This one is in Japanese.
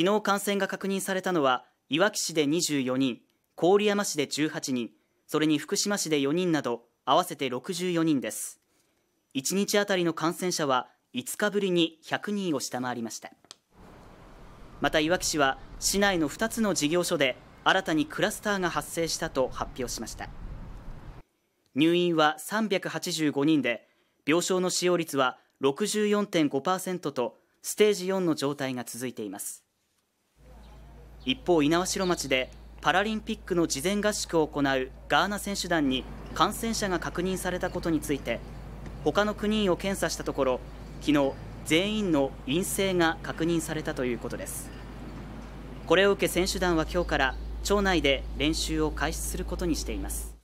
昨日感染が確認されたのは、いわき市で24人、郡山市で18人、それに福島市で4人など、合わせて64人です。1日あたりの感染者は5日ぶりに100人を下回りました。また、いわき市は、市内の2つの事業所で、新たにクラスターが発生したと発表しました。入院は385人で、病床の使用率は64.5%と、ステージ4の状態が続いています。一方、猪苗代町でパラリンピックの事前合宿を行うガーナ選手団に感染者が確認されたことについて他の9人を検査したところ昨日全員の陰性が確認されたということですこれを受け選手団は今日から町内で練習を開始することにしています